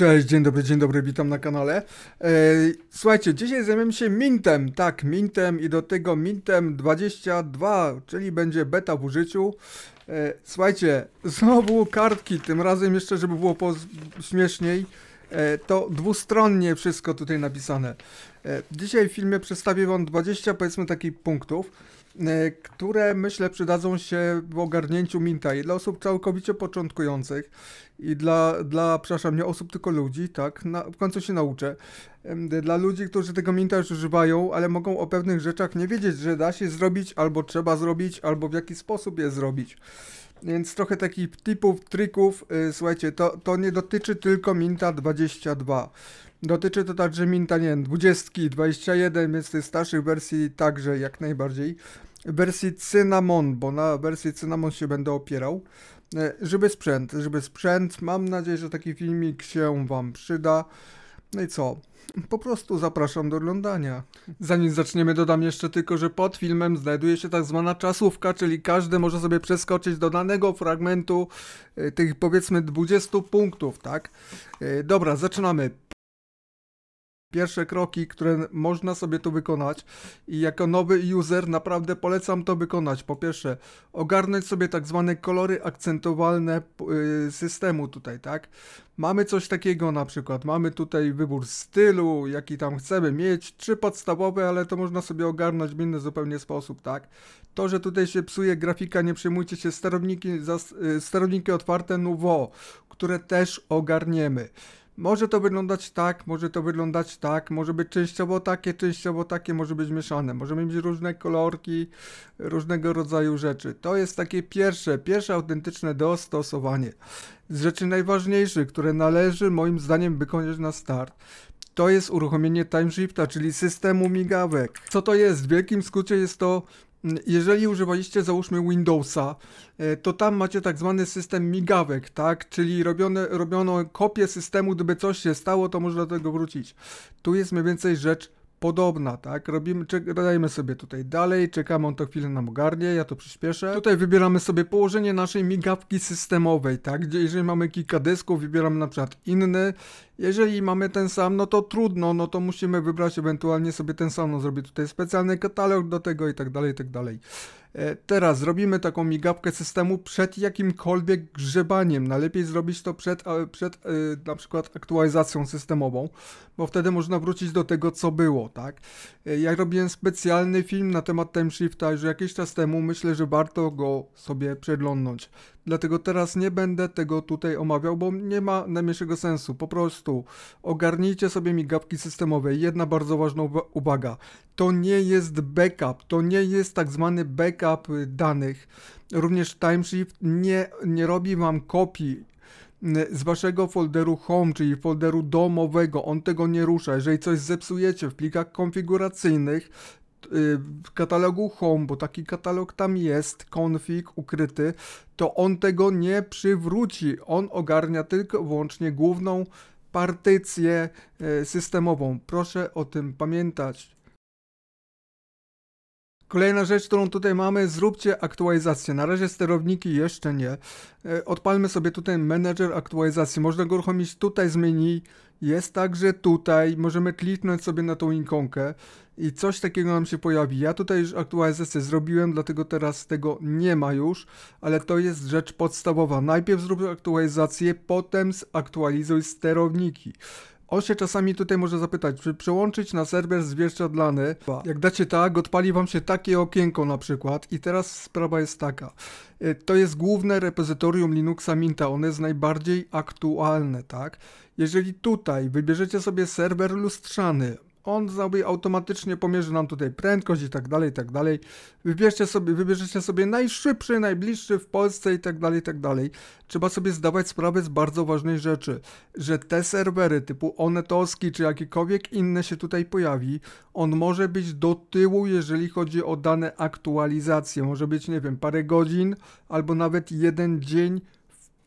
Cześć, dzień dobry, dzień dobry, witam na kanale. E, słuchajcie, dzisiaj zajmiemy się Mintem, tak, Mintem i do tego Mintem 22, czyli będzie beta w użyciu. E, słuchajcie, znowu kartki, tym razem jeszcze, żeby było śmieszniej, e, to dwustronnie wszystko tutaj napisane. Dzisiaj w filmie przedstawię wam 20, powiedzmy, takich punktów. E, które myślę przydadzą się w ogarnięciu Minta i dla osób całkowicie początkujących i dla, dla przepraszam, nie osób, tylko ludzi, tak, na, w końcu się nauczę. Dla ludzi, którzy tego Minta już używają, ale mogą o pewnych rzeczach nie wiedzieć, że da się zrobić, albo trzeba zrobić, albo w jaki sposób je zrobić. Więc trochę takich tipów, trików, yy, słuchajcie, to, to nie dotyczy tylko Minta 22. Dotyczy to także Minta, nie wiem, 20, 21, więc tych starszych wersji także jak najbardziej wersji Cynamon, bo na wersji Cynamon się będę opierał. E, żeby sprzęt, żeby sprzęt. Mam nadzieję, że taki filmik się Wam przyda. No i co? Po prostu zapraszam do oglądania. Zanim zaczniemy, dodam jeszcze tylko, że pod filmem znajduje się tak zwana czasówka, czyli każdy może sobie przeskoczyć do danego fragmentu e, tych powiedzmy 20 punktów, tak? E, dobra, zaczynamy pierwsze kroki, które można sobie tu wykonać i jako nowy user naprawdę polecam to wykonać. Po pierwsze, ogarnąć sobie tak zwane kolory akcentowalne y, systemu tutaj, tak? Mamy coś takiego na przykład, mamy tutaj wybór stylu, jaki tam chcemy mieć, trzy podstawowe, ale to można sobie ogarnąć w inny zupełnie sposób, tak? To, że tutaj się psuje grafika, nie przejmujcie się, sterowniki, y, sterowniki otwarte, nuwo, no które też ogarniemy. Może to wyglądać tak, może to wyglądać tak, może być częściowo takie, częściowo takie, może być mieszane, możemy mieć różne kolorki, różnego rodzaju rzeczy. To jest takie pierwsze, pierwsze autentyczne dostosowanie. Z rzeczy najważniejszych, które należy moim zdaniem wykonać na start to jest uruchomienie timeshifta, czyli systemu migawek. Co to jest? W wielkim skrócie jest to jeżeli używaliście załóżmy Windowsa, e, to tam macie tak zwany system migawek, tak? Czyli robione, robiono kopię systemu, gdyby coś się stało, to można do tego wrócić. Tu jest mniej więcej rzecz podobna, tak? Robimy, czek, dajemy sobie tutaj dalej, czekamy, on to chwilę nam ogarnie, ja to przyspieszę. Tutaj wybieramy sobie położenie naszej migawki systemowej, tak? Gdzie, jeżeli mamy kilka dysków, wybieramy na przykład inny jeżeli mamy ten sam, no to trudno, no to musimy wybrać ewentualnie sobie ten sam, no zrobię tutaj specjalny katalog do tego i tak dalej, i tak dalej. E, teraz zrobimy taką migawkę systemu przed jakimkolwiek grzebaniem. Najlepiej zrobić to przed, e, przed e, na przykład aktualizacją systemową, bo wtedy można wrócić do tego, co było, tak? Ja robiłem specjalny film na temat Shifta, już jakiś czas temu. Myślę, że warto go sobie przeglądnąć dlatego teraz nie będę tego tutaj omawiał, bo nie ma najmniejszego sensu. Po prostu ogarnijcie sobie migawki systemowe. Jedna bardzo ważna uwaga. To nie jest backup, to nie jest tak zwany backup danych. Również Timeshift nie, nie robi wam kopii z waszego folderu home, czyli folderu domowego, on tego nie rusza. Jeżeli coś zepsujecie w plikach konfiguracyjnych, Y, w katalogu Home, bo taki katalog tam jest, config ukryty, to on tego nie przywróci. On ogarnia tylko wyłącznie główną partycję y, systemową. Proszę o tym pamiętać. Kolejna rzecz, którą tutaj mamy, zróbcie aktualizację. Na razie sterowniki jeszcze nie. E, odpalmy sobie tutaj menedżer aktualizacji. Można go uruchomić tutaj z menu. Jest także tutaj. Możemy kliknąć sobie na tą ikonkę i coś takiego nam się pojawi. Ja tutaj już aktualizację zrobiłem, dlatego teraz tego nie ma już, ale to jest rzecz podstawowa. Najpierw zrób aktualizację, potem zaktualizuj sterowniki. On się czasami tutaj może zapytać, czy przełączyć na serwer zwierciadlany. Jak dacie tak, odpali wam się takie okienko na przykład. I teraz sprawa jest taka. E, to jest główne repozytorium Linuxa Minta, ono jest najbardziej aktualne, tak? Jeżeli tutaj wybierzecie sobie serwer lustrzany, on sobie automatycznie pomierzy nam tutaj prędkość i tak dalej, i tak dalej. Wybierzcie sobie, wybierzecie sobie najszybszy, najbliższy w Polsce i tak dalej, i tak dalej. Trzeba sobie zdawać sprawę z bardzo ważnej rzeczy, że te serwery typu Onetoski czy jakikolwiek inne się tutaj pojawi, on może być do tyłu, jeżeli chodzi o dane aktualizacje. Może być, nie wiem, parę godzin albo nawet jeden dzień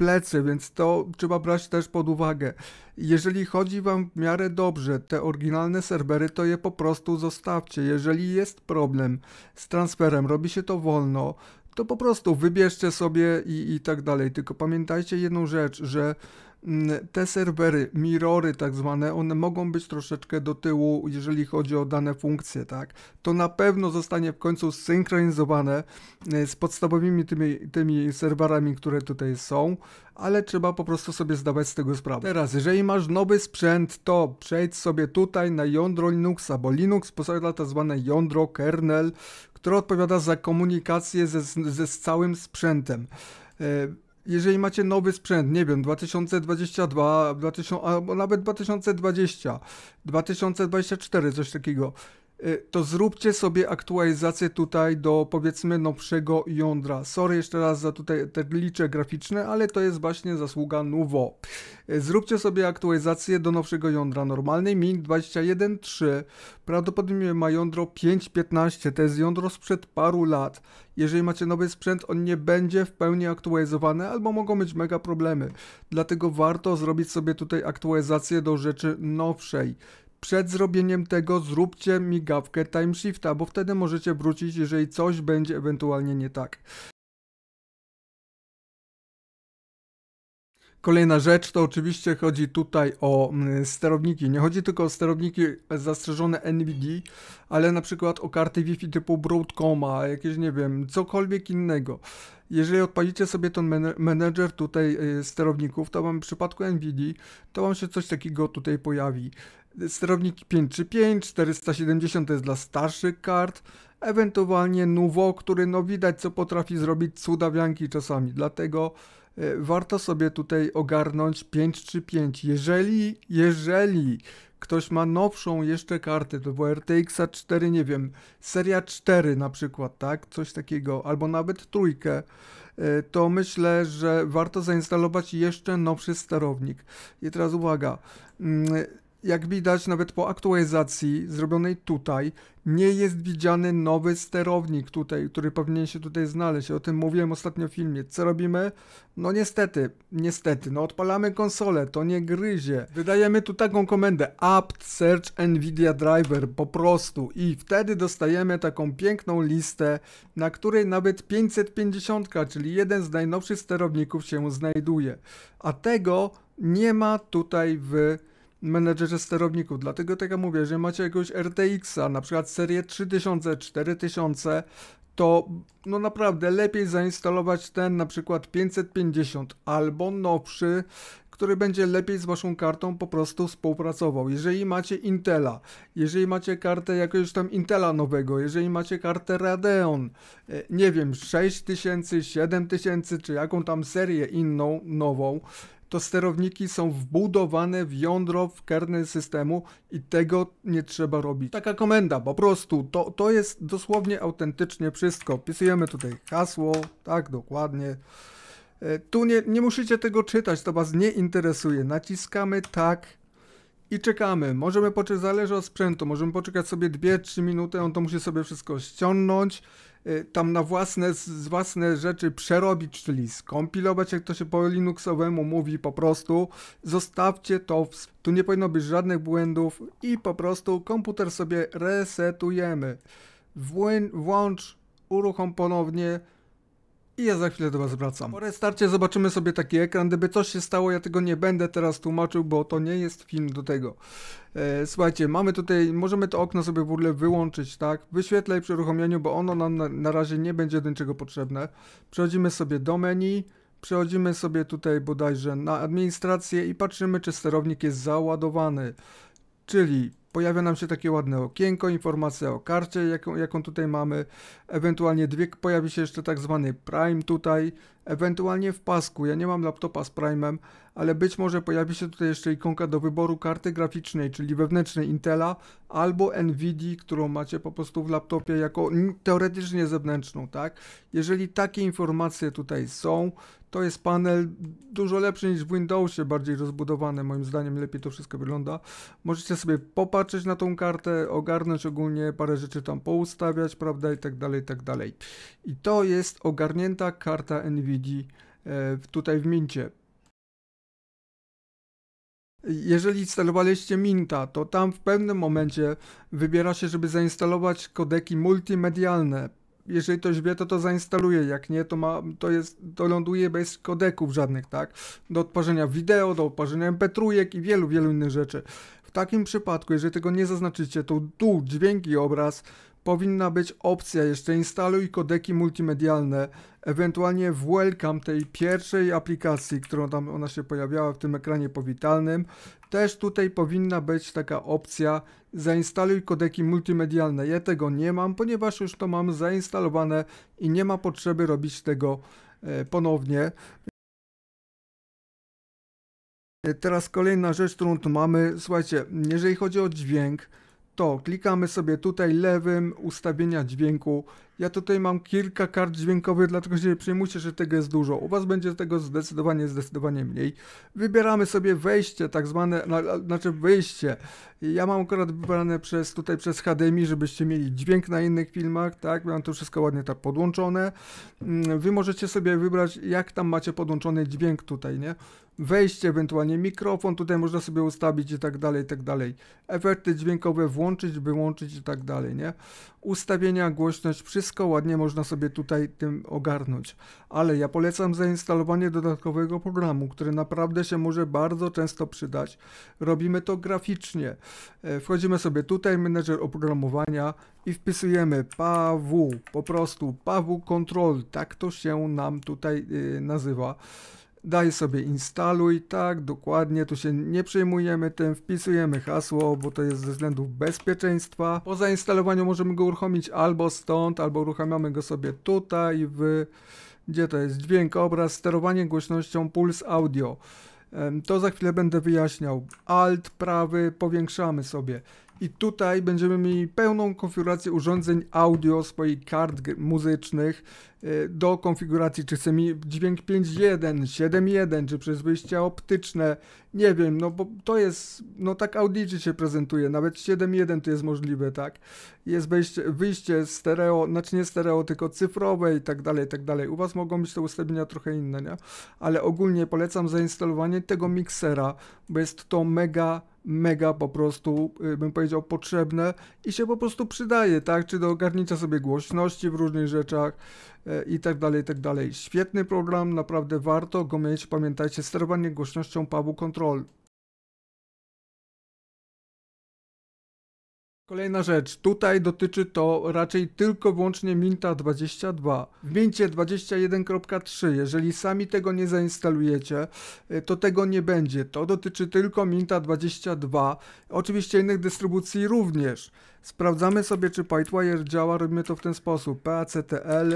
plecy, więc to trzeba brać też pod uwagę. Jeżeli chodzi Wam w miarę dobrze te oryginalne serwery, to je po prostu zostawcie. Jeżeli jest problem z transferem, robi się to wolno, to po prostu wybierzcie sobie i, i tak dalej. Tylko pamiętajcie jedną rzecz, że Mm, te serwery, mirory tak zwane, one mogą być troszeczkę do tyłu, jeżeli chodzi o dane funkcje, tak? To na pewno zostanie w końcu zsynchronizowane e, z podstawowymi tymi, tymi serwerami, które tutaj są, ale trzeba po prostu sobie zdawać z tego sprawę. Teraz, jeżeli masz nowy sprzęt, to przejdź sobie tutaj na jądro Linuxa, bo Linux posiada tak zwane jądro kernel, które odpowiada za komunikację ze, ze z całym sprzętem. E, jeżeli macie nowy sprzęt, nie wiem, 2022, 2000, albo nawet 2020, 2024, coś takiego, Y, to zróbcie sobie aktualizację tutaj do powiedzmy nowszego jądra. Sorry jeszcze raz za tutaj te licze graficzne, ale to jest właśnie zasługa Nuvo. Y, zróbcie sobie aktualizację do nowszego jądra. Normalny MiG 21.3 prawdopodobnie ma jądro 5.15, to jest jądro sprzed paru lat. Jeżeli macie nowy sprzęt, on nie będzie w pełni aktualizowany albo mogą być mega problemy. Dlatego warto zrobić sobie tutaj aktualizację do rzeczy nowszej przed zrobieniem tego zróbcie migawkę timeshifta, bo wtedy możecie wrócić, jeżeli coś będzie ewentualnie nie tak. Kolejna rzecz to oczywiście chodzi tutaj o mm, sterowniki. Nie chodzi tylko o sterowniki zastrzeżone NVD, ale na przykład o karty Wi-Fi typu Broadcoma, jakieś nie wiem, cokolwiek innego. Jeżeli odpalicie sobie ten menedżer tutaj y, sterowników, to wam w przypadku NVD, to wam się coś takiego tutaj pojawi sterownik 535, czy 470 to jest dla starszych kart, ewentualnie Nuvo, który no widać co potrafi zrobić cudawianki czasami, dlatego e, warto sobie tutaj ogarnąć 535. czy Jeżeli, jeżeli ktoś ma nowszą jeszcze kartę, to było RTX 4, nie wiem, seria 4 na przykład, tak, coś takiego, albo nawet trójkę, e, to myślę, że warto zainstalować jeszcze nowszy sterownik. I teraz uwaga, mm, jak widać nawet po aktualizacji zrobionej tutaj, nie jest widziany nowy sterownik tutaj, który powinien się tutaj znaleźć. O tym mówiłem ostatnio w filmie. Co robimy? No niestety, niestety, no odpalamy konsolę, to nie gryzie. Wydajemy tu taką komendę apt search nvidia driver po prostu i wtedy dostajemy taką piękną listę, na której nawet 550, czyli jeden z najnowszych sterowników się znajduje. A tego nie ma tutaj w menedżerze sterowników. Dlatego tak jak mówię, że macie jakiegoś RTX-a, na przykład serię 3000, 4000, to no naprawdę lepiej zainstalować ten na przykład 550 albo nowszy, który będzie lepiej z waszą kartą po prostu współpracował. Jeżeli macie Intela, jeżeli macie kartę jakiegoś tam Intela nowego, jeżeli macie kartę Radeon, e, nie wiem, 6000, 7000 czy jaką tam serię inną, nową, to sterowniki są wbudowane w jądro, w kernel systemu i tego nie trzeba robić. Taka komenda, po prostu, to, to jest dosłownie autentycznie wszystko. Wpisujemy tutaj hasło, tak dokładnie. E, tu nie, nie musicie tego czytać, to Was nie interesuje. Naciskamy tak i czekamy. Możemy poczekać, zależy od sprzętu, możemy poczekać sobie 2-3 minuty, on to musi sobie wszystko ściągnąć. Y, tam na własne, z własne rzeczy przerobić, czyli skompilować, jak to się po linuxowemu mówi, po prostu zostawcie to, w... tu nie powinno być żadnych błędów i po prostu komputer sobie resetujemy. Włącz, uruchom ponownie, i ja za chwilę do Was wracam. Po restarcie zobaczymy sobie taki ekran. Gdyby coś się stało, ja tego nie będę teraz tłumaczył, bo to nie jest film do tego. E, słuchajcie, mamy tutaj, możemy to okno sobie w ogóle wyłączyć, tak? Wyświetlaj przy uruchomieniu, bo ono nam na, na razie nie będzie do niczego potrzebne. Przechodzimy sobie do menu. Przechodzimy sobie tutaj bodajże na administrację i patrzymy, czy sterownik jest załadowany. Czyli pojawia nam się takie ładne okienko, informacja o karcie, jaką, jaką tutaj mamy, ewentualnie dwie, pojawi się jeszcze tak zwany Prime tutaj, ewentualnie w pasku, ja nie mam laptopa z Prime'em, ale być może pojawi się tutaj jeszcze ikonka do wyboru karty graficznej, czyli wewnętrznej Intela albo NVidia, którą macie po prostu w laptopie jako teoretycznie zewnętrzną, tak? Jeżeli takie informacje tutaj są, to jest panel dużo lepszy niż w Windowsie, bardziej rozbudowany, moim zdaniem lepiej to wszystko wygląda. Możecie sobie popatrzeć na tą kartę, ogarnąć ogólnie parę rzeczy tam poustawiać, prawda, i tak dalej, i tak dalej. I to jest ogarnięta karta NVIDIA e, tutaj w Mincie. Jeżeli instalowaliście Minta, to tam w pewnym momencie wybiera się, żeby zainstalować kodeki multimedialne. Jeżeli ktoś wie, to to zainstaluje, jak nie, to, ma, to, jest, to ląduje bez kodeków żadnych, tak? Do odparzenia wideo, do odparzenia mp3 i wielu, wielu innych rzeczy. W takim przypadku, jeżeli tego nie zaznaczycie, to tu dźwięki, obraz powinna być opcja jeszcze instaluj kodeki multimedialne, ewentualnie w welcome tej pierwszej aplikacji, którą tam ona się pojawiała w tym ekranie powitalnym, też tutaj powinna być taka opcja zainstaluj kodeki multimedialne. Ja tego nie mam, ponieważ już to mam zainstalowane i nie ma potrzeby robić tego e, ponownie. E, teraz kolejna rzecz, którą tu mamy, słuchajcie, jeżeli chodzi o dźwięk, to klikamy sobie tutaj lewym ustawienia dźwięku ja tutaj mam kilka kart dźwiękowych, dlatego się nie przejmujcie, że tego jest dużo. U Was będzie tego zdecydowanie, zdecydowanie mniej. Wybieramy sobie wejście, tak zwane, znaczy wyjście. Ja mam akurat wybrane przez, tutaj przez HDMI, żebyście mieli dźwięk na innych filmach, tak? Mam to wszystko ładnie tak podłączone. Mm, wy możecie sobie wybrać, jak tam macie podłączony dźwięk tutaj, nie? Wejście, ewentualnie mikrofon, tutaj można sobie ustawić i tak dalej, i tak dalej. Efekty dźwiękowe włączyć, wyłączyć i tak dalej, nie? ustawienia, głośność, wszystko ładnie można sobie tutaj tym ogarnąć. Ale ja polecam zainstalowanie dodatkowego programu, który naprawdę się może bardzo często przydać. Robimy to graficznie. E, wchodzimy sobie tutaj, menedżer oprogramowania i wpisujemy PAW, po prostu PAW Control, tak to się nam tutaj y, nazywa daj sobie instaluj, tak, dokładnie, tu się nie przejmujemy tym, wpisujemy hasło, bo to jest ze względów bezpieczeństwa. Po zainstalowaniu możemy go uruchomić albo stąd, albo uruchamiamy go sobie tutaj w, gdzie to jest, dźwięk, obraz, sterowanie głośnością, puls, audio. To za chwilę będę wyjaśniał. Alt, prawy, powiększamy sobie i tutaj będziemy mieli pełną konfigurację urządzeń audio, swoich kart muzycznych e, do konfiguracji, czy chcemy dźwięk 5.1, 7.1, czy przez wyjścia optyczne, nie wiem, no bo to jest, no tak Audity się prezentuje, nawet 7.1 to jest możliwe, tak, jest wejście, wyjście stereo, znaczy nie stereo, tylko cyfrowe i tak dalej, i tak dalej, u Was mogą być te ustawienia trochę inne, nie, ale ogólnie polecam zainstalowanie tego miksera, bo jest to mega mega po prostu, y, bym powiedział, potrzebne i się po prostu przydaje, tak? Czy do ogarnięcia sobie głośności w różnych rzeczach y, i tak dalej, i tak dalej. Świetny program, naprawdę warto go mieć. Pamiętajcie, sterowanie głośnością Pawu control. Kolejna rzecz, tutaj dotyczy to raczej tylko wyłącznie Minta 22. W Mincie 21.3, jeżeli sami tego nie zainstalujecie, y, to tego nie będzie. To dotyczy tylko Minta 22, oczywiście innych dystrybucji również. Sprawdzamy sobie, czy Pipewire działa, robimy to w ten sposób, pactl mm,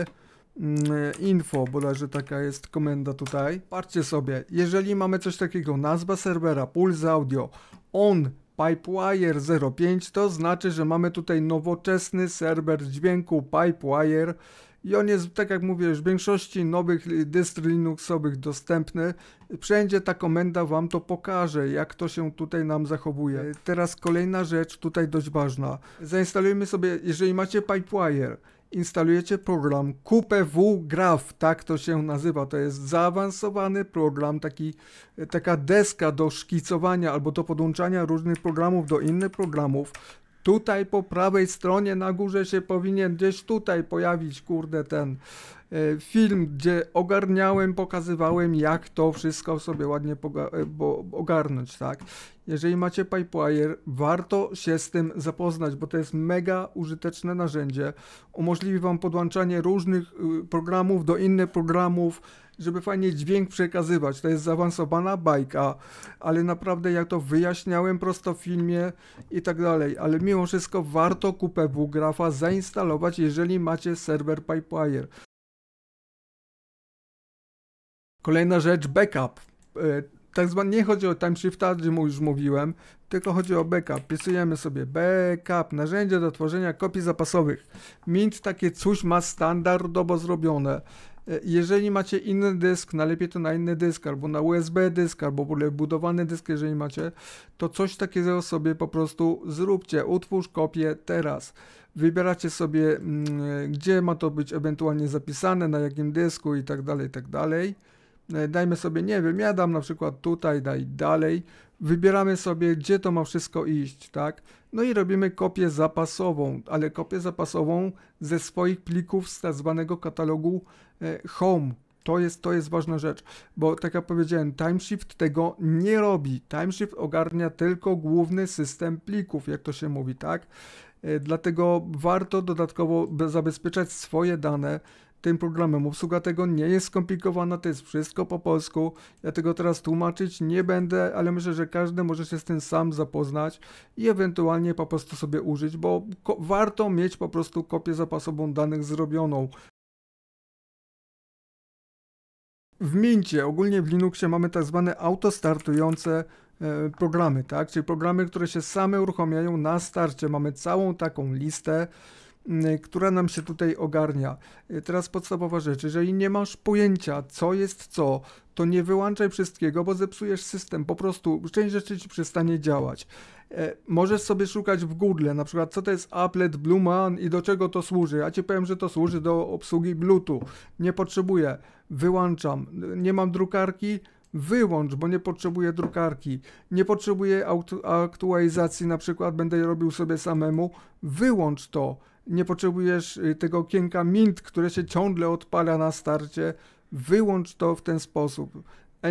y, info, bodajże taka jest komenda tutaj. Patrzcie sobie, jeżeli mamy coś takiego, nazwa serwera, puls audio, on Pipewire 05 to znaczy, że mamy tutaj nowoczesny serwer dźwięku Pipewire i on jest, tak jak mówię, w większości nowych dystry Linuxowych dostępny. Wszędzie ta komenda Wam to pokaże, jak to się tutaj nam zachowuje. Teraz kolejna rzecz, tutaj dość ważna. Zainstalujemy sobie, jeżeli macie Pipewire, instalujecie program QPW Graph, tak to się nazywa. To jest zaawansowany program, taki, e, taka deska do szkicowania albo do podłączania różnych programów do innych programów, Tutaj po prawej stronie na górze się powinien gdzieś tutaj pojawić, kurde, ten e, film, gdzie ogarniałem, pokazywałem, jak to wszystko sobie ładnie e, bo, ogarnąć, tak? Jeżeli macie Pipewire, warto się z tym zapoznać, bo to jest mega użyteczne narzędzie. Umożliwi Wam podłączanie różnych y, programów do innych programów, żeby fajnie dźwięk przekazywać. To jest zaawansowana bajka, ale naprawdę jak to wyjaśniałem prosto w filmie i tak dalej. Ale mimo wszystko warto kupę Bugrafa zainstalować, jeżeli macie serwer Pipewire. Kolejna rzecz, backup. E, tak zwane, nie chodzi o timeshifta, o już mówiłem, tylko chodzi o backup. Pisujemy sobie backup, narzędzie do tworzenia kopii zapasowych. Mint takie coś ma standardowo zrobione. E, jeżeli macie inny dysk, najlepiej to na inny dysk, albo na USB dysk, albo w ogóle budowany dysk, jeżeli macie, to coś takiego sobie po prostu zróbcie. Utwórz kopię teraz. Wybieracie sobie, mm, e, gdzie ma to być ewentualnie zapisane, na jakim dysku i tak dalej, tak dalej. E, dajmy sobie, nie wiem, ja dam na przykład tutaj, daj dalej. Wybieramy sobie, gdzie to ma wszystko iść, tak? No i robimy kopię zapasową, ale kopię zapasową ze swoich plików z tak zwanego katalogu e, home. To jest, to jest ważna rzecz, bo tak jak powiedziałem, timeshift tego nie robi. Timeshift ogarnia tylko główny system plików, jak to się mówi, tak? E, dlatego warto dodatkowo zabezpieczać swoje dane, tym programem. Obsługa tego nie jest skomplikowana, to jest wszystko po polsku. Ja tego teraz tłumaczyć nie będę, ale myślę, że każdy może się z tym sam zapoznać i ewentualnie po prostu sobie użyć, bo warto mieć po prostu kopię zapasową danych zrobioną. W Mincie, ogólnie w Linuxie mamy tak zwane autostartujące e, programy, tak? Czyli programy, które się same uruchamiają na starcie. Mamy całą taką listę która nam się tutaj ogarnia. E, teraz podstawowa rzecz, jeżeli nie masz pojęcia, co jest co, to nie wyłączaj wszystkiego, bo zepsujesz system. Po prostu część rzeczy ci przestanie działać. E, możesz sobie szukać w Google, na przykład co to jest applet, bluman i do czego to służy. Ja ci powiem, że to służy do obsługi Bluetooth. Nie potrzebuję, wyłączam. Nie mam drukarki, wyłącz, bo nie potrzebuję drukarki, nie potrzebuję aktualizacji, na przykład będę robił sobie samemu, wyłącz to nie potrzebujesz y, tego okienka Mint, które się ciągle odpala na starcie. Wyłącz to w ten sposób.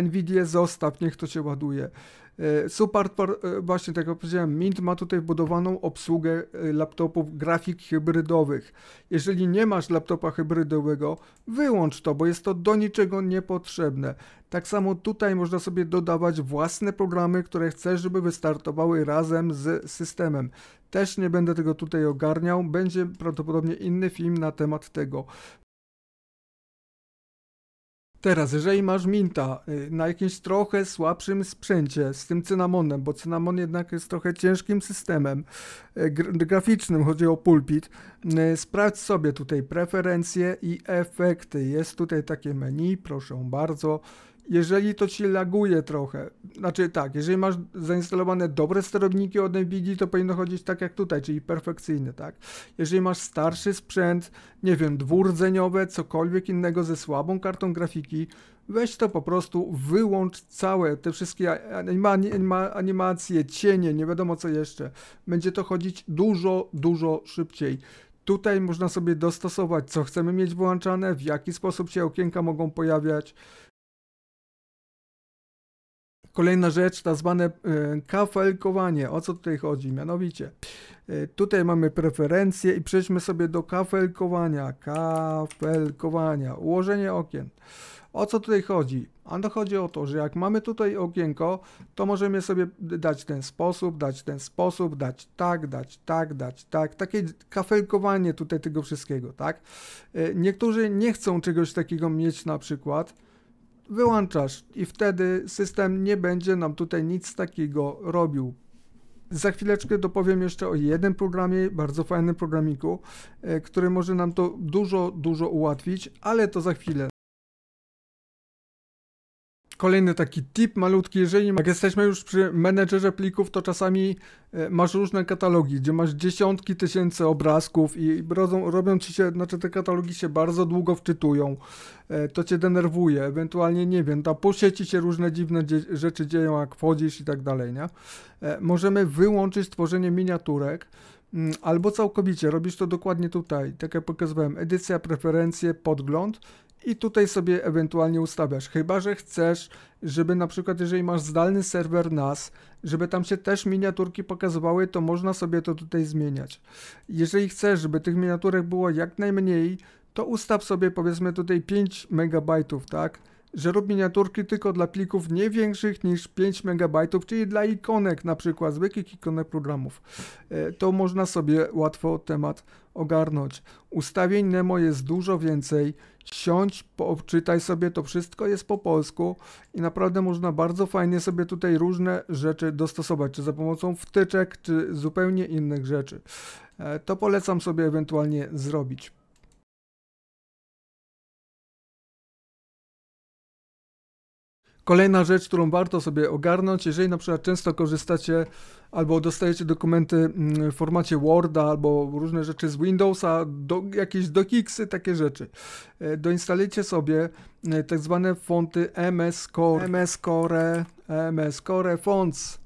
NVIDIA zostaw, niech to się ładuje. E, Support, e, właśnie tak jak powiedziałem, Mint ma tutaj wbudowaną obsługę e, laptopów grafik hybrydowych. Jeżeli nie masz laptopa hybrydowego, wyłącz to, bo jest to do niczego niepotrzebne. Tak samo tutaj można sobie dodawać własne programy, które chcesz, żeby wystartowały razem z systemem. Też nie będę tego tutaj ogarniał, będzie prawdopodobnie inny film na temat tego. Teraz, jeżeli masz minta y, na jakimś trochę słabszym sprzęcie z tym cynamonem, bo cynamon jednak jest trochę ciężkim systemem y, graficznym, chodzi o pulpit, y, sprawdź sobie tutaj preferencje i efekty. Jest tutaj takie menu, proszę bardzo jeżeli to ci laguje trochę, znaczy tak, jeżeli masz zainstalowane dobre sterowniki od NVIDIA, to powinno chodzić tak jak tutaj, czyli perfekcyjny, tak? Jeżeli masz starszy sprzęt, nie wiem, dwurdzeniowe, cokolwiek innego ze słabą kartą grafiki, weź to po prostu, wyłącz całe, te wszystkie anima, anima, animacje, cienie, nie wiadomo co jeszcze. Będzie to chodzić dużo, dużo szybciej. Tutaj można sobie dostosować, co chcemy mieć wyłączane, w jaki sposób się okienka mogą pojawiać, Kolejna rzecz, tak zwane e, kafelkowanie. O co tutaj chodzi? Mianowicie, e, tutaj mamy preferencje i przejdźmy sobie do kafelkowania. Kafelkowania, ułożenie okien. O co tutaj chodzi? Ano chodzi o to, że jak mamy tutaj okienko, to możemy sobie dać ten sposób, dać ten sposób, dać tak, dać tak, dać tak. Takie kafelkowanie tutaj tego wszystkiego, tak? E, niektórzy nie chcą czegoś takiego mieć na przykład, wyłączasz i wtedy system nie będzie nam tutaj nic takiego robił. Za chwileczkę dopowiem jeszcze o jednym programie, bardzo fajnym programiku, e, który może nam to dużo, dużo ułatwić, ale to za chwilę. Kolejny taki tip malutki, jeżeli jak jesteśmy już przy menedżerze plików, to czasami e, masz różne katalogi, gdzie masz dziesiątki tysięcy obrazków i rodzą, robią ci się, znaczy te katalogi się bardzo długo wczytują, e, to cię denerwuje, ewentualnie nie wiem, ta po sieci się różne dziwne rzeczy dzieją, jak wchodzisz i tak dalej, nie? E, możemy wyłączyć tworzenie miniaturek, mm, albo całkowicie, robisz to dokładnie tutaj, tak jak pokazywałem, edycja, preferencje, podgląd, i tutaj sobie ewentualnie ustawiasz. Chyba, że chcesz, żeby na przykład jeżeli masz zdalny serwer NAS, żeby tam się też miniaturki pokazywały, to można sobie to tutaj zmieniać. Jeżeli chcesz, żeby tych miniaturek było jak najmniej, to ustaw sobie powiedzmy tutaj 5 MB, tak? Że rób miniaturki tylko dla plików nie większych niż 5 MB, czyli dla ikonek na przykład, zwykłych ikonek programów. E, to można sobie łatwo temat ogarnąć. Ustawień Nemo jest dużo więcej siądź, poczytaj sobie, to wszystko jest po polsku i naprawdę można bardzo fajnie sobie tutaj różne rzeczy dostosować, czy za pomocą wtyczek, czy zupełnie innych rzeczy. E, to polecam sobie ewentualnie zrobić. Kolejna rzecz, którą warto sobie ogarnąć, jeżeli na przykład często korzystacie albo dostajecie dokumenty mm, w formacie Worda albo różne rzeczy z Windowsa, do, jakieś dokiksy, takie rzeczy. E, doinstalujcie sobie e, tak zwane fonty MS Core, MS Core, MS Core Fonts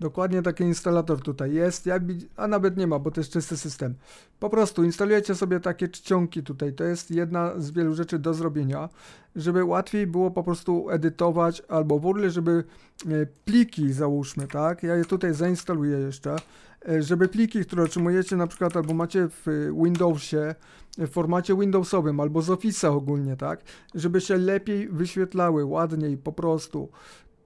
Dokładnie taki instalator tutaj jest, a nawet nie ma, bo to jest czysty system. Po prostu instalujecie sobie takie czcionki tutaj, to jest jedna z wielu rzeczy do zrobienia, żeby łatwiej było po prostu edytować, albo w ogóle, żeby e, pliki załóżmy, tak, ja je tutaj zainstaluję jeszcze, e, żeby pliki, które otrzymujecie na przykład albo macie w Windowsie, w formacie Windowsowym albo z Office'a ogólnie, tak, żeby się lepiej wyświetlały, ładniej po prostu.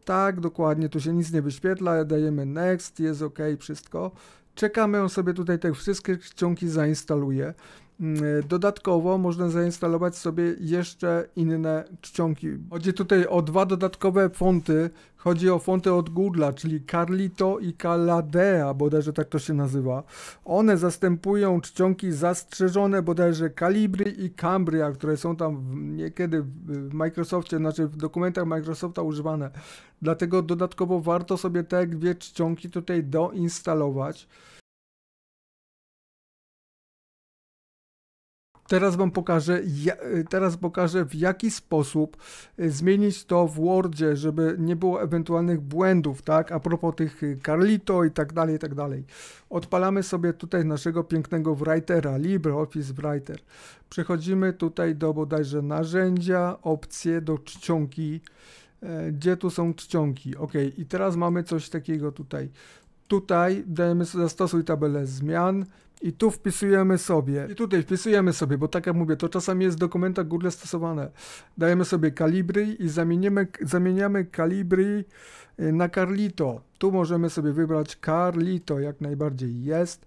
Tak, dokładnie, tu się nic nie wyświetla, dajemy next, jest ok, wszystko. Czekamy, on sobie tutaj te wszystkie czcionki zainstaluje. Mm, dodatkowo można zainstalować sobie jeszcze inne czcionki. Chodzi tutaj o dwa dodatkowe fonty. Chodzi o fonty od Google'a, czyli Carlito i Caladea, bodajże tak to się nazywa. One zastępują czcionki zastrzeżone bodajże Calibri i Cambria, które są tam niekiedy w Microsoftie, znaczy w dokumentach Microsofta używane. Dlatego dodatkowo warto sobie te dwie czcionki tutaj doinstalować. Teraz Wam pokażę, ja, y, teraz pokażę w jaki sposób y, zmienić to w Wordzie, żeby nie było ewentualnych błędów, tak? A propos tych y, Carlito i tak dalej, i tak dalej. Odpalamy sobie tutaj naszego pięknego Writera, LibreOffice Writer. Przechodzimy tutaj do bodajże narzędzia, opcje, do czcionki. E, gdzie tu są czcionki? Ok, i teraz mamy coś takiego tutaj. Tutaj dajemy zastosuj tabelę zmian i tu wpisujemy sobie, i tutaj wpisujemy sobie, bo tak jak mówię, to czasami jest w dokumentach Google stosowane. Dajemy sobie kalibry i zamieniamy, zamieniamy kalibry y, na Carlito. Tu możemy sobie wybrać Carlito, jak najbardziej jest.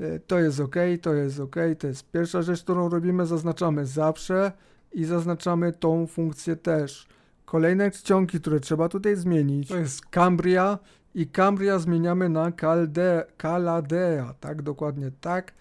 Y, to jest ok, to jest ok, to jest pierwsza rzecz, którą robimy, zaznaczamy zawsze i zaznaczamy tą funkcję też. Kolejne czcionki, które trzeba tutaj zmienić, to jest Cambria i Cambria zmieniamy na Calde, Caladea, tak, dokładnie tak.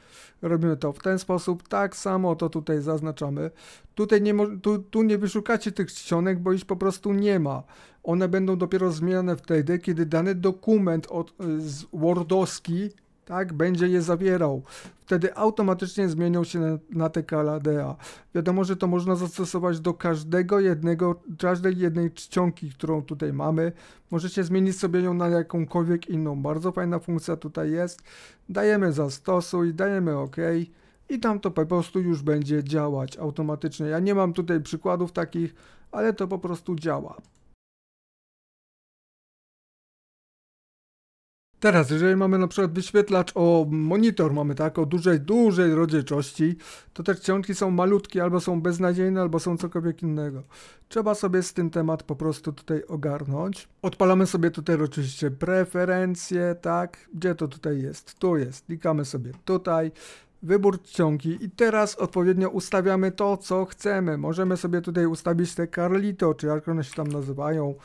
Robimy to w ten sposób, tak samo to tutaj zaznaczamy. Tutaj nie, tu, tu nie wyszukacie tych czcionek, bo ich po prostu nie ma. One będą dopiero zmieniane wtedy, kiedy dany dokument od, y, z Wordowski tak, będzie je zawierał. Wtedy automatycznie zmienią się na, na te kaladea. Wiadomo, że to można zastosować do każdego jednego, każdej jednej czcionki, którą tutaj mamy. Możecie zmienić sobie ją na jakąkolwiek inną. Bardzo fajna funkcja tutaj jest. Dajemy zastosuj, dajemy OK i tam to po prostu już będzie działać automatycznie. Ja nie mam tutaj przykładów takich, ale to po prostu działa. Teraz, jeżeli mamy na przykład wyświetlacz o monitor, mamy tak, o dużej, dużej rodziczości, to te czcionki są malutkie, albo są beznadziejne, albo są cokolwiek innego. Trzeba sobie z tym temat po prostu tutaj ogarnąć. Odpalamy sobie tutaj oczywiście preferencje, tak, gdzie to tutaj jest, tu jest, klikamy sobie tutaj, wybór czcionki i teraz odpowiednio ustawiamy to, co chcemy. Możemy sobie tutaj ustawić te Carlito, czy jak one się tam nazywają,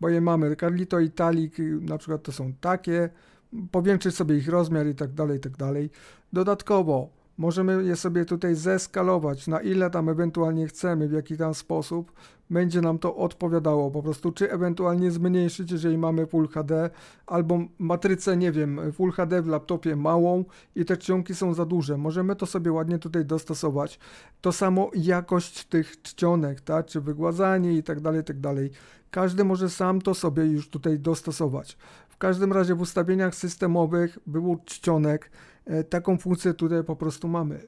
bo je mamy. Carlito Italic na przykład to są takie, powiększyć sobie ich rozmiar i tak dalej, i tak dalej. Dodatkowo Możemy je sobie tutaj zeskalować, na ile tam ewentualnie chcemy, w jaki tam sposób będzie nam to odpowiadało po prostu, czy ewentualnie zmniejszyć, jeżeli mamy Full HD, albo matrycę, nie wiem, Full HD w laptopie małą i te czcionki są za duże. Możemy to sobie ładnie tutaj dostosować. To samo jakość tych czcionek, tak, czy wygładzanie i tak dalej, tak dalej. Każdy może sam to sobie już tutaj dostosować. W każdym razie w ustawieniach systemowych był czcionek E, taką funkcję tutaj po prostu mamy.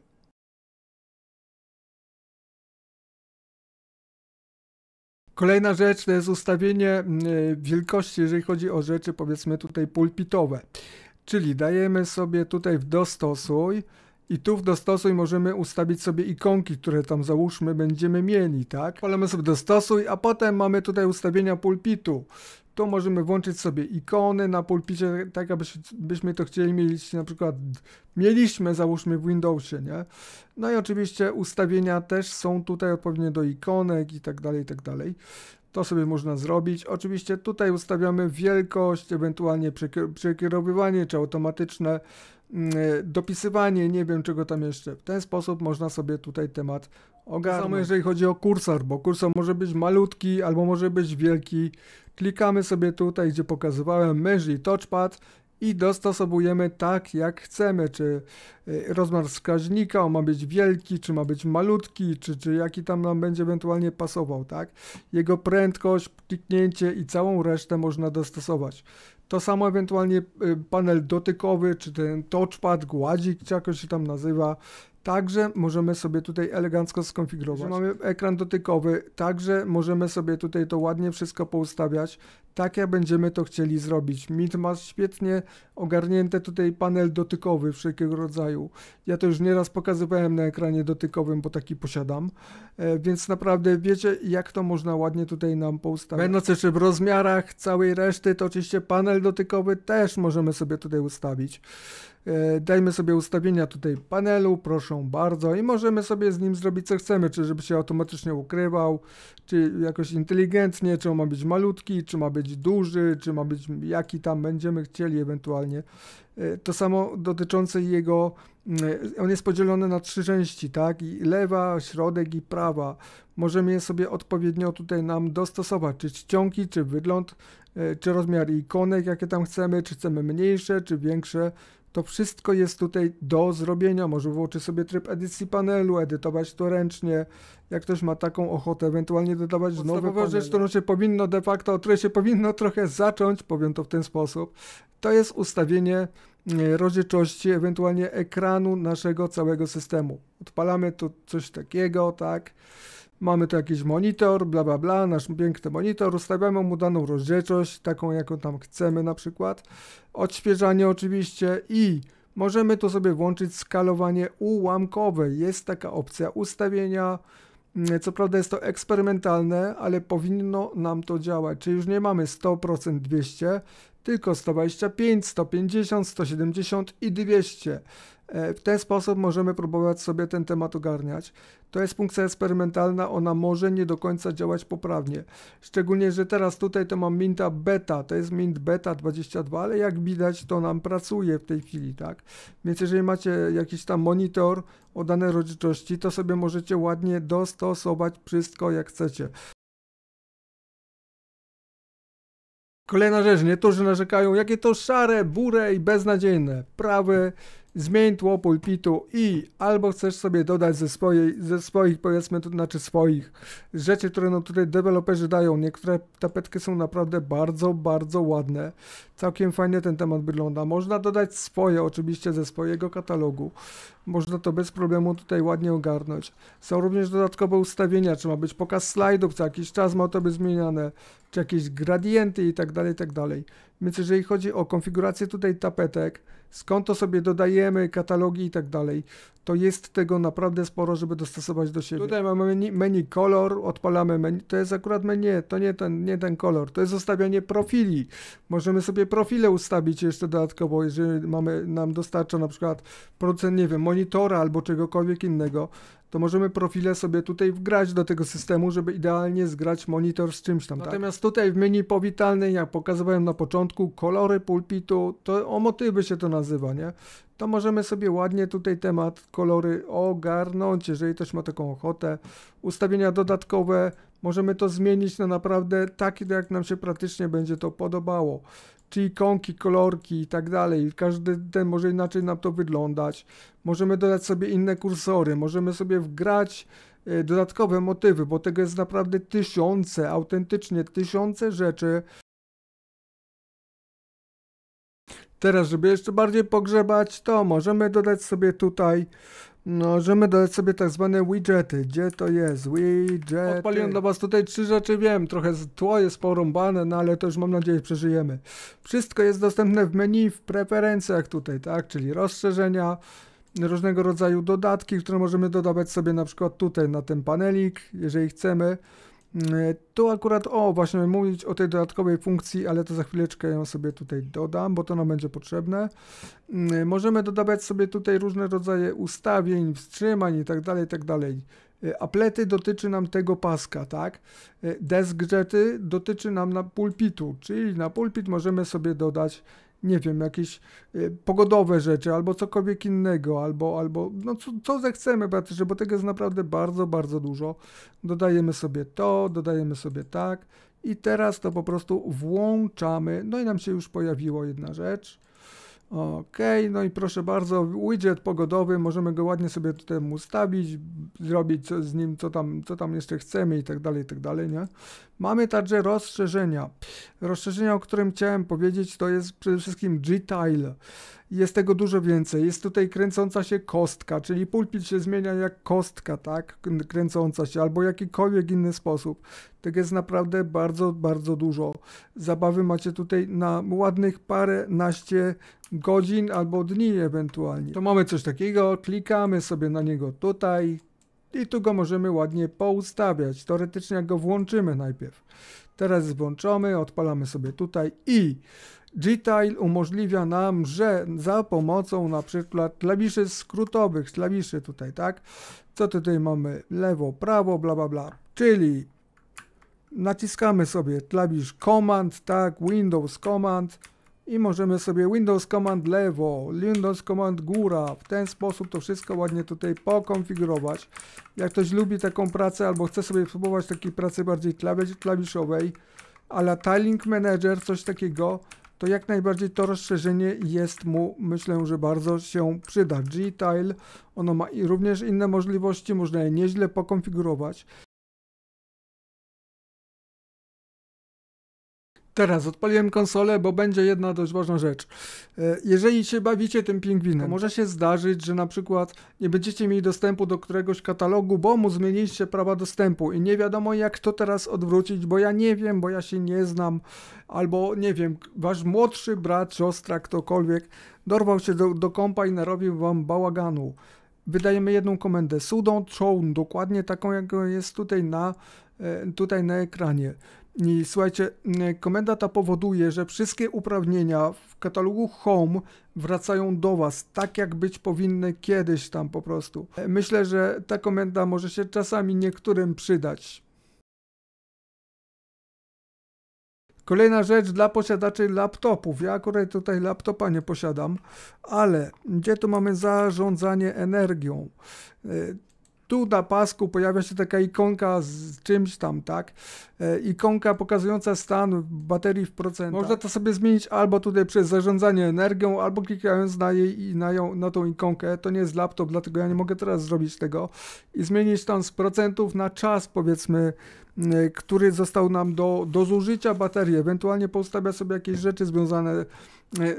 Kolejna rzecz to jest ustawienie e, wielkości, jeżeli chodzi o rzeczy powiedzmy tutaj pulpitowe. Czyli dajemy sobie tutaj w dostosuj i tu w dostosuj możemy ustawić sobie ikonki, które tam załóżmy będziemy mieli, tak? Polemy sobie dostosuj, a potem mamy tutaj ustawienia pulpitu to możemy włączyć sobie ikony na pulpicie, tak abyśmy to chcieli mieć, na przykład mieliśmy, załóżmy w Windowsie, nie? No i oczywiście ustawienia też są tutaj odpowiednie do ikonek i tak dalej, i tak dalej. To sobie można zrobić. Oczywiście tutaj ustawiamy wielkość, ewentualnie przekierowywanie czy automatyczne mm, e, dopisywanie, nie wiem czego tam jeszcze. W ten sposób można sobie tutaj temat ogarnąć. Samo jeżeli chodzi o kursor, bo kursor może być malutki albo może być wielki, Klikamy sobie tutaj, gdzie pokazywałem mysz i touchpad i dostosowujemy tak, jak chcemy, czy y, rozmiar wskaźnika, on ma być wielki, czy ma być malutki, czy, czy jaki tam nam będzie ewentualnie pasował, tak? Jego prędkość, kliknięcie i całą resztę można dostosować. To samo ewentualnie y, panel dotykowy, czy ten touchpad, gładzik, czy jakoś się tam nazywa, Także możemy sobie tutaj elegancko skonfigurować. Mamy ekran dotykowy, także możemy sobie tutaj to ładnie wszystko poustawiać, tak jak będziemy to chcieli zrobić. Mint ma świetnie ogarnięte tutaj panel dotykowy wszelkiego rodzaju. Ja to już nieraz pokazywałem na ekranie dotykowym, bo taki posiadam, e, więc naprawdę wiecie, jak to można ładnie tutaj nam poustawiać. Będąc jeszcze w rozmiarach całej reszty, to oczywiście panel dotykowy też możemy sobie tutaj ustawić. E, dajmy sobie ustawienia tutaj panelu, proszę bardzo i możemy sobie z nim zrobić co chcemy, czy żeby się automatycznie ukrywał, czy jakoś inteligentnie, czy on ma być malutki, czy ma być duży, czy ma być jaki tam będziemy chcieli ewentualnie. E, to samo dotyczące jego, mm, on jest podzielony na trzy części, tak? I lewa, środek i prawa. Możemy je sobie odpowiednio tutaj nam dostosować, czy czcionki, czy wygląd, e, czy rozmiar ikonek, jakie tam chcemy, czy chcemy mniejsze, czy większe to wszystko jest tutaj do zrobienia. Może włączyć sobie tryb edycji panelu, edytować to ręcznie. Jak ktoś ma taką ochotę, ewentualnie dodawać nową rzecz, którą się powinno de facto, o której się powinno trochę zacząć, powiem to w ten sposób. To jest ustawienie mm, rozdzielczości, ewentualnie ekranu naszego całego systemu. Odpalamy tu coś takiego, tak mamy tu jakiś monitor, bla bla bla, nasz piękny monitor, ustawiamy mu daną rozdzielczość, taką jaką tam chcemy na przykład, odświeżanie oczywiście i możemy tu sobie włączyć skalowanie ułamkowe, jest taka opcja ustawienia, mm, co prawda jest to eksperymentalne, ale powinno nam to działać, czyli już nie mamy 100% 200, tylko 125, 150, 170 i 200. E, w ten sposób możemy próbować sobie ten temat ogarniać. To jest funkcja eksperymentalna, ona może nie do końca działać poprawnie. Szczególnie, że teraz tutaj to mam minta beta, to jest mint beta 22, ale jak widać to nam pracuje w tej chwili, tak? Więc jeżeli macie jakiś tam monitor o danej rodziczości, to sobie możecie ładnie dostosować wszystko jak chcecie. Kolejna rzecz, niektórzy narzekają, jakie to szare, bure i beznadziejne. Prawy, zmień tło pulpitu i albo chcesz sobie dodać ze, swojej, ze swoich, powiedzmy, to znaczy swoich rzeczy, które no tutaj deweloperzy dają. Niektóre tapetki są naprawdę bardzo, bardzo ładne. Całkiem fajnie ten temat wygląda. Można dodać swoje, oczywiście ze swojego katalogu. Można to bez problemu tutaj ładnie ogarnąć. Są również dodatkowe ustawienia, czy ma być pokaz slajdów, co jakiś czas ma to być zmieniane, czy jakieś gradienty i tak dalej, i tak dalej. Więc jeżeli chodzi o konfigurację tutaj tapetek, skąd to sobie dodajemy, katalogi i tak dalej to jest tego naprawdę sporo, żeby dostosować do siebie. Tutaj mamy menu, menu kolor, odpalamy menu, to jest akurat menu, to nie ten, nie ten kolor, to jest ustawianie profili. Możemy sobie profile ustawić jeszcze dodatkowo, jeżeli mamy, nam dostarcza na przykład producent, nie wiem, monitora albo czegokolwiek innego, to możemy profile sobie tutaj wgrać do tego systemu, żeby idealnie zgrać monitor z czymś tam. Tak? Natomiast tak? tutaj w menu powitalnym, jak pokazywałem na początku, kolory pulpitu, to o motywy się to nazywa, nie? to możemy sobie ładnie tutaj temat kolory ogarnąć, jeżeli ktoś ma taką ochotę. Ustawienia dodatkowe możemy to zmienić na naprawdę taki, jak nam się praktycznie będzie to podobało. czyli ikonki, kolorki i tak dalej. Każdy ten może inaczej nam to wyglądać. Możemy dodać sobie inne kursory, możemy sobie wgrać e, dodatkowe motywy, bo tego jest naprawdę tysiące, autentycznie tysiące rzeczy, Teraz, żeby jeszcze bardziej pogrzebać, to możemy dodać sobie tutaj, no, możemy dodać sobie tak zwane widgety. Gdzie to jest? Widgety. Odpaliłem dla was tutaj trzy rzeczy, wiem, trochę tło jest porąbane, no ale to już mam nadzieję przeżyjemy. Wszystko jest dostępne w menu, w preferencjach tutaj, tak, czyli rozszerzenia, różnego rodzaju dodatki, które możemy dodawać sobie na przykład tutaj na ten panelik, jeżeli chcemy. Mm, e, to akurat, o właśnie, mówić o tej dodatkowej funkcji, ale to za chwileczkę ją sobie tutaj dodam, bo to nam będzie potrzebne. Mm, e, możemy dodawać sobie tutaj różne rodzaje ustawień, wstrzymań tak dalej tak e, Aplety dotyczy nam tego paska, tak? Deskjety dotyczy nam na pulpitu, czyli na pulpit możemy sobie dodać nie wiem, jakieś y, pogodowe rzeczy, albo cokolwiek innego, albo, albo no co, co zechcemy bo tego jest naprawdę bardzo, bardzo dużo. Dodajemy sobie to, dodajemy sobie tak i teraz to po prostu włączamy, no i nam się już pojawiło jedna rzecz. Ok, no i proszę bardzo, widget pogodowy, możemy go ładnie sobie tutaj ustawić, zrobić co, z nim, co tam, co tam jeszcze chcemy i tak dalej, i tak dalej, nie? Mamy także rozszerzenia. Rozszerzenia, o którym chciałem powiedzieć, to jest przede wszystkim G-Tile. Jest tego dużo więcej. Jest tutaj kręcąca się kostka, czyli pulpit się zmienia jak kostka, tak? Kręcąca się, albo jakikolwiek inny sposób. Tego jest naprawdę bardzo, bardzo dużo. Zabawy macie tutaj na ładnych parę, naście godzin albo dni ewentualnie. To mamy coś takiego, klikamy sobie na niego tutaj, i tu go możemy ładnie poustawiać. Teoretycznie jak go włączymy najpierw. Teraz włączamy, odpalamy sobie tutaj i G-Tile umożliwia nam, że za pomocą na przykład klawiszy skrótowych, klawiszy tutaj, tak? Co tutaj mamy? Lewo, prawo, bla, bla, bla. Czyli naciskamy sobie klawisz Command, tak? Windows Command i możemy sobie Windows Command lewo, Windows Command góra, w ten sposób to wszystko ładnie tutaj pokonfigurować. Jak ktoś lubi taką pracę albo chce sobie spróbować takiej pracy bardziej klawiszowej, ala Tiling Manager, coś takiego, to jak najbardziej to rozszerzenie jest mu, myślę, że bardzo się przyda. G-Tile, ono ma i również inne możliwości, można je nieźle pokonfigurować. Teraz odpaliłem konsolę, bo będzie jedna dość ważna rzecz. E, jeżeli się bawicie tym pingwinem, może się zdarzyć, że na przykład nie będziecie mieli dostępu do któregoś katalogu, bo mu zmieniliście prawa dostępu i nie wiadomo jak to teraz odwrócić, bo ja nie wiem, bo ja się nie znam, albo nie wiem, wasz młodszy brat, siostra, ktokolwiek dorwał się do, do kompa i narobił wam bałaganu. Wydajemy jedną komendę, sudą chown dokładnie taką, jaką jest tutaj na, e, tutaj na ekranie. I słuchajcie, mm, komenda ta powoduje, że wszystkie uprawnienia w katalogu Home wracają do Was, tak jak być powinny kiedyś tam po prostu. E, myślę, że ta komenda może się czasami niektórym przydać. Kolejna rzecz dla posiadaczy laptopów. Ja akurat tutaj laptopa nie posiadam, ale gdzie tu mamy zarządzanie energią? E, tu na pasku pojawia się taka ikonka z czymś tam, tak? E, ikonka pokazująca stan baterii w procentach. Można to sobie zmienić albo tutaj przez zarządzanie energią, albo klikając na jej i na, ją, na tą ikonkę. To nie jest laptop, dlatego ja nie mogę teraz zrobić tego. I zmienić tam z procentów na czas, powiedzmy, Y, który został nam do, do zużycia baterii, ewentualnie postawia sobie jakieś rzeczy związane y,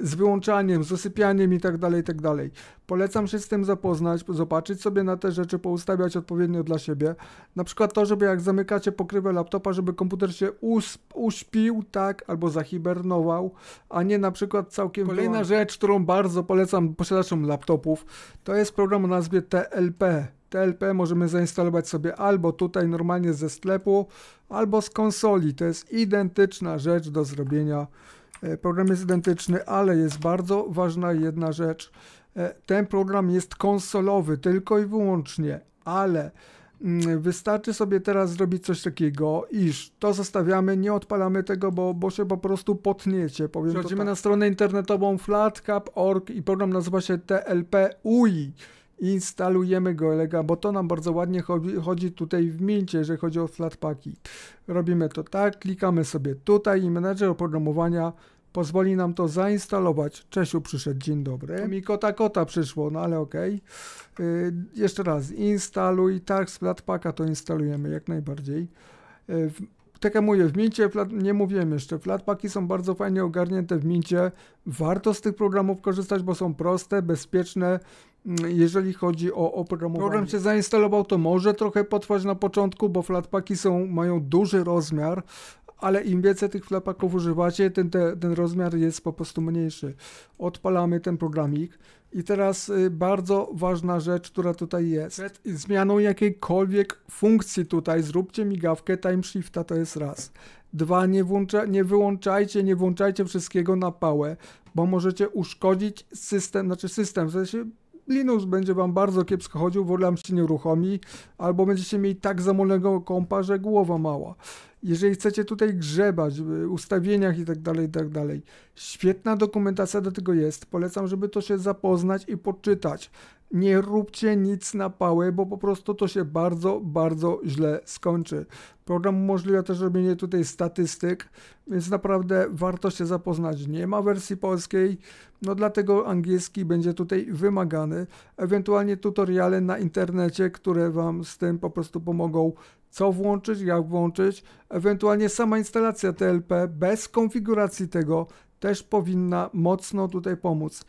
z wyłączaniem, z osypianiem itd., tak itd. Tak polecam się z tym zapoznać, zobaczyć sobie na te rzeczy, poustawiać odpowiednio dla siebie. Na przykład to, żeby jak zamykacie pokrywę laptopa, żeby komputer się uśpił, tak, albo zahibernował, a nie na przykład całkiem... Kolejna rzecz, którą bardzo polecam posiadaczom laptopów, to jest program o nazwie TLP. TLP możemy zainstalować sobie albo tutaj normalnie ze sklepu, albo z konsoli. To jest identyczna rzecz do zrobienia. E, program jest identyczny, ale jest bardzo ważna jedna rzecz. E, ten program jest konsolowy tylko i wyłącznie, ale mm, wystarczy sobie teraz zrobić coś takiego, iż to zostawiamy, nie odpalamy tego, bo, bo się po prostu potniecie. Powiem Przechodzimy tak. na stronę internetową flatcap.org i program nazywa się TLP UI instalujemy go Elega, bo to nam bardzo ładnie chodzi, tutaj w Mincie, jeżeli chodzi o flatpaki. Robimy to tak, klikamy sobie tutaj i menadżer oprogramowania pozwoli nam to zainstalować. Czesiu przyszedł, dzień dobry. mi kota kota przyszło, no ale okej. Okay. Yy, jeszcze raz, instaluj, tak, z flatpaka to instalujemy jak najbardziej. Yy, tak jak mówię, w Mincie nie mówiłem jeszcze, flatpaki są bardzo fajnie ogarnięte w Mincie. Warto z tych programów korzystać, bo są proste, bezpieczne, jeżeli chodzi o oprogramowanie. Program się zainstalował, to może trochę potrwać na początku, bo flatpaki są, mają duży rozmiar, ale im więcej tych flatpaków używacie, ten, ten rozmiar jest po prostu mniejszy. Odpalamy ten programik. I teraz y, bardzo ważna rzecz, która tutaj jest. Przed zmianą jakiejkolwiek funkcji tutaj zróbcie migawkę time shifta, to jest raz. Dwa, nie, włącza, nie wyłączajcie, nie włączajcie wszystkiego na pałę, bo możecie uszkodzić system, znaczy system, w sensie Linux będzie wam bardzo kiepsko chodził, w ogóle się nie uruchomi, albo będziecie mieli tak zamolnego kompa, że głowa mała. Jeżeli chcecie tutaj grzebać w ustawieniach i tak dalej, tak dalej, świetna dokumentacja do tego jest. Polecam, żeby to się zapoznać i poczytać nie róbcie nic na pałę, bo po prostu to się bardzo, bardzo źle skończy. Program umożliwia też robienie tutaj statystyk, więc naprawdę warto się zapoznać. Nie ma wersji polskiej, no dlatego angielski będzie tutaj wymagany. Ewentualnie tutoriale na internecie, które Wam z tym po prostu pomogą co włączyć, jak włączyć, ewentualnie sama instalacja TLP bez konfiguracji tego też powinna mocno tutaj pomóc.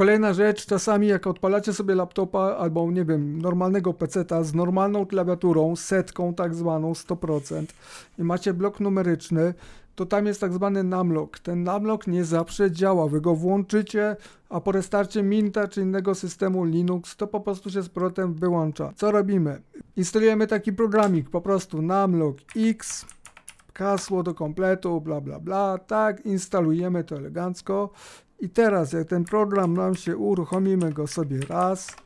Kolejna rzecz, czasami jak odpalacie sobie laptopa albo nie wiem, normalnego peceta z normalną klawiaturą, setką tak zwaną 100% i macie blok numeryczny, to tam jest tak zwany namlock. Ten namlock nie zawsze działa. Wy go włączycie, a po restarcie Minta czy innego systemu Linux to po prostu się z powrotem wyłącza. Co robimy? Instalujemy taki programik, po prostu namlock x hasło do kompletu, bla bla bla, tak, instalujemy to elegancko i teraz jak ten program nam się uruchomimy go sobie raz,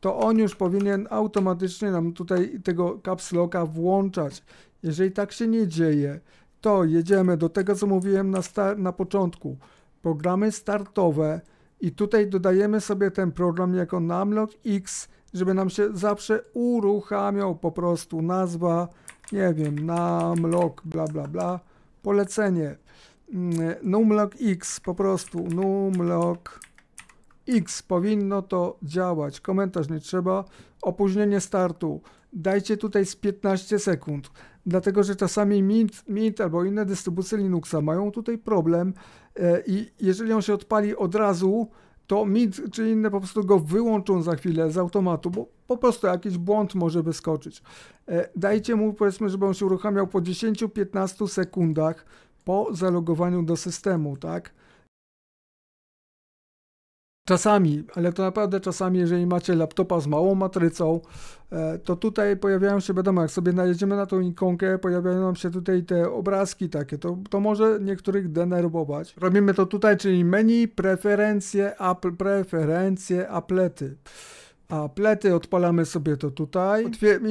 to on już powinien automatycznie nam tutaj tego Caps Locka włączać. Jeżeli tak się nie dzieje, to jedziemy do tego, co mówiłem na, na początku. Programy startowe i tutaj dodajemy sobie ten program jako Namlock X, żeby nam się zawsze uruchamiał po prostu nazwa, nie wiem, Namlock, bla bla bla, polecenie. Mm, numlock x po prostu numlock x powinno to działać komentarz nie trzeba opóźnienie startu dajcie tutaj z 15 sekund dlatego że czasami Mint, Mint albo inne dystrybucje Linuxa mają tutaj problem e, i jeżeli on się odpali od razu to Mint czy inne po prostu go wyłączą za chwilę z automatu, bo po prostu jakiś błąd może wyskoczyć. E, dajcie mu powiedzmy, żeby on się uruchamiał po 10-15 sekundach po zalogowaniu do systemu, tak? Czasami, ale to naprawdę czasami, jeżeli macie laptopa z małą matrycą, e, to tutaj pojawiają się, wiadomo, jak sobie najedziemy na tą ikonkę, pojawiają nam się tutaj te obrazki takie, to, to może niektórych denerwować. Robimy to tutaj, czyli menu, preferencje, apl, preferencje, aplety. Aplety, odpalamy sobie to tutaj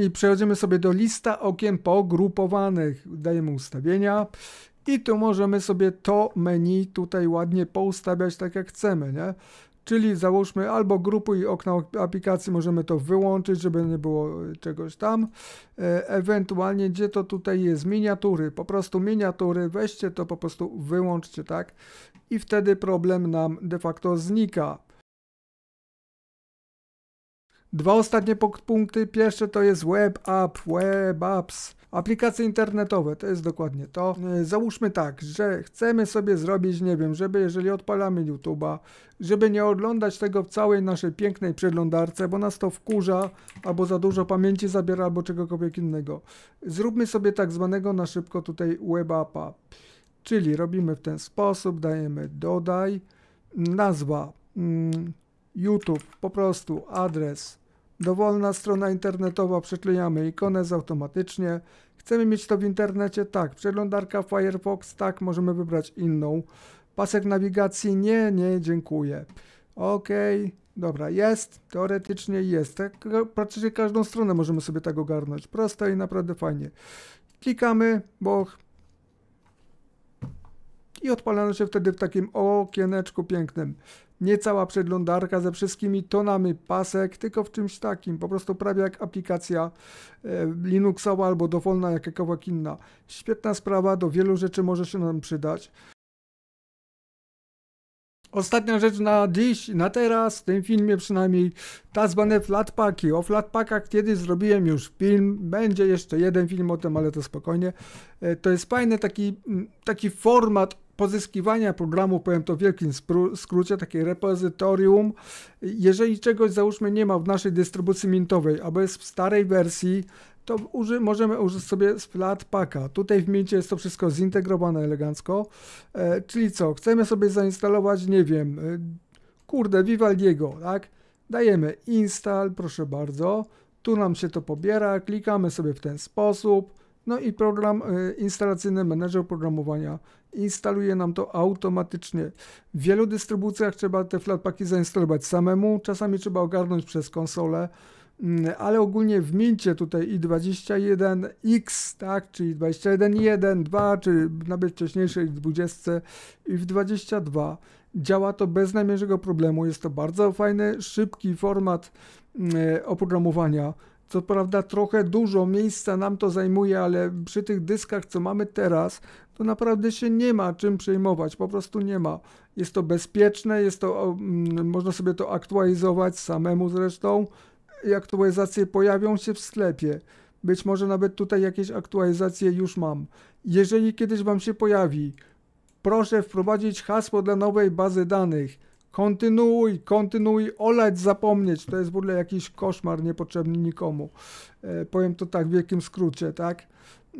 i przechodzimy sobie do lista okien pogrupowanych. Dajemy ustawienia i tu możemy sobie to menu tutaj ładnie poustawiać tak jak chcemy, nie? Czyli załóżmy albo grupy i okna aplikacji możemy to wyłączyć, żeby nie było e, czegoś tam. E, ewentualnie gdzie to tutaj jest? Miniatury, po prostu miniatury, weźcie to po prostu wyłączcie, tak? I wtedy problem nam de facto znika. Dwa ostatnie punkty. Pierwsze to jest web app, web apps. Aplikacje internetowe to jest dokładnie to. E, załóżmy tak, że chcemy sobie zrobić, nie wiem, żeby jeżeli odpalamy YouTube'a, żeby nie oglądać tego w całej naszej pięknej przeglądarce, bo nas to wkurza, albo za dużo pamięci zabiera, albo czegokolwiek innego. Zróbmy sobie tak zwanego na szybko tutaj web appa. Czyli robimy w ten sposób, dajemy dodaj, nazwa mm, YouTube, po prostu adres Dowolna strona internetowa, przyklejamy ikonę z automatycznie. Chcemy mieć to w internecie? Tak. Przeglądarka Firefox? Tak. Możemy wybrać inną. Pasek nawigacji? Nie, nie, dziękuję. OK, dobra, jest. Teoretycznie jest. Tak, praktycznie każdą stronę możemy sobie tak ogarnąć. Proste i naprawdę fajnie. Klikamy, bo i odpalamy się wtedy w takim okieneczku pięknym. Nie cała przeglądarka ze wszystkimi tonami pasek, tylko w czymś takim, po prostu prawie jak aplikacja e, Linuxowa albo dowolna jakakolwiek inna. Świetna sprawa, do wielu rzeczy może się nam przydać. Ostatnia rzecz na dziś, na teraz, w tym filmie przynajmniej, tak zwane flatpaki. O flatpakach kiedyś zrobiłem już film, będzie jeszcze jeden film o tym, ale to spokojnie. E, to jest fajny taki, taki format pozyskiwania programu, powiem to w wielkim skrócie, takie repozytorium. Jeżeli czegoś załóżmy nie ma w naszej dystrybucji mintowej, albo jest w starej wersji, to uży, możemy użyć sobie Flatpaka. Tutaj w Mincie jest to wszystko zintegrowane elegancko. E, czyli co, chcemy sobie zainstalować, nie wiem, e, kurde, Vivaldiego, tak? Dajemy install, proszę bardzo. Tu nam się to pobiera, klikamy sobie w ten sposób no i program y, instalacyjny, menedżer programowania instaluje nam to automatycznie. W wielu dystrybucjach trzeba te flatpaki zainstalować samemu, czasami trzeba ogarnąć przez konsolę, mm, ale ogólnie w Mincie tutaj i21x, tak, czyli 21.1, 2, czy nawet wcześniejszej 20 i w 22 działa to bez najmniejszego problemu. Jest to bardzo fajny, szybki format mm, oprogramowania co prawda trochę dużo miejsca nam to zajmuje, ale przy tych dyskach, co mamy teraz, to naprawdę się nie ma czym przejmować, po prostu nie ma. Jest to bezpieczne, jest to, mm, można sobie to aktualizować samemu zresztą. Aktualizacje pojawią się w sklepie. Być może nawet tutaj jakieś aktualizacje już mam. Jeżeli kiedyś Wam się pojawi, proszę wprowadzić hasło dla nowej bazy danych kontynuuj, kontynuuj, olać, zapomnieć. To jest w ogóle jakiś koszmar niepotrzebny nikomu. E, powiem to tak w wielkim skrócie, tak?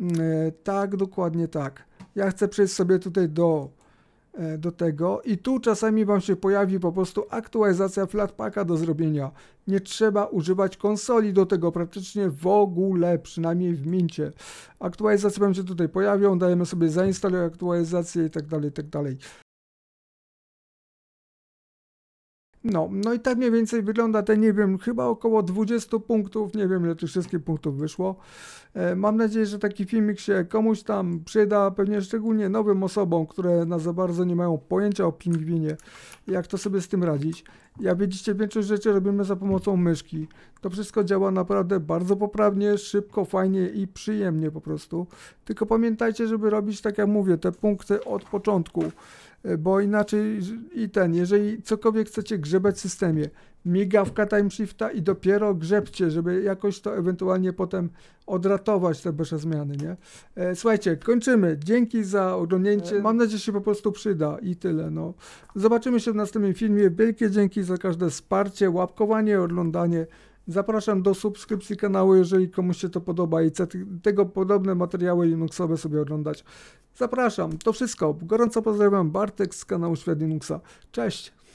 Mm, e, tak, dokładnie tak. Ja chcę przejść sobie tutaj do, e, do tego i tu czasami Wam się pojawi po prostu aktualizacja Flatpaka do zrobienia. Nie trzeba używać konsoli do tego praktycznie w ogóle, przynajmniej w Mincie. Aktualizacje Wam się tutaj pojawią, dajemy sobie zainstalować aktualizację i tak dalej, i tak dalej. No, no i tak mniej więcej wygląda te, nie wiem, chyba około 20 punktów, nie wiem ile tych wszystkich punktów wyszło. E, mam nadzieję, że taki filmik się komuś tam przyda, pewnie szczególnie nowym osobom, które na za bardzo nie mają pojęcia o pingwinie, jak to sobie z tym radzić. Ja widzicie, większość rzeczy robimy za pomocą myszki. To wszystko działa naprawdę bardzo poprawnie, szybko, fajnie i przyjemnie po prostu. Tylko pamiętajcie, żeby robić, tak jak mówię, te punkty od początku. E, bo inaczej i ten, jeżeli cokolwiek chcecie grzebać w systemie, migawka timeshifta i dopiero grzebcie, żeby jakoś to ewentualnie potem odratować te wasze zmiany, nie? E, słuchajcie, kończymy. Dzięki za oglądanie, e, Mam nadzieję, że się po prostu przyda i tyle, no. Zobaczymy się w następnym filmie. Wielkie dzięki za każde wsparcie, łapkowanie, oglądanie. Zapraszam do subskrypcji kanału, jeżeli komuś się to podoba i tego podobne materiały Linuxowe sobie oglądać. Zapraszam, to wszystko. Gorąco pozdrawiam Bartek z kanału Świat Linuxa. Cześć!